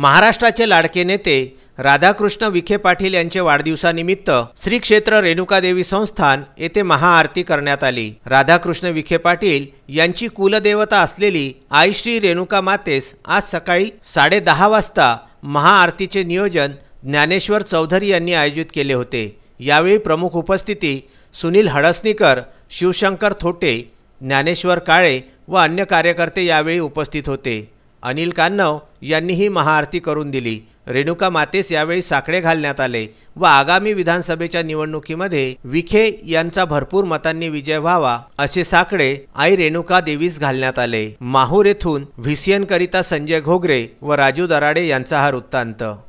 महाराष्ट्राचे लाडके नेते राधाकृष्ण विखे पाटील यांचे वाढदिवसानिमित्त श्री क्षेत्र रेणुकादेवी संस्थान येथे महाआरती करण्यात आली राधाकृष्ण विखे पाटील यांची कुलदेवता असलेली आई श्री रेणुका मातेस आज सकाळी साडेदहा वाजता महाआरतीचे नियोजन ज्ञानेश्वर चौधरी यांनी आयोजित केले होते यावेळी प्रमुख उपस्थिती सुनील हडसनीकर शिवशंकर थोटे ज्ञानेश्वर काळे व अन्य कार्यकर्ते यावेळी उपस्थित होते अनिल कान्नव यांनीही महाआरती करून दिली रेणुका मातेस यावेळी साकडे घालण्यात आले व आगामी विधानसभेच्या निवडणुकीमध्ये विखे यांचा भरपूर मतांनी विजय व्हावा असे साकडे आई रेणुका देवीस घालण्यात आले माहूर येथून व्हिसियन करिता संजय घोगरे व राजू दराडे यांचा हा वृत्तांत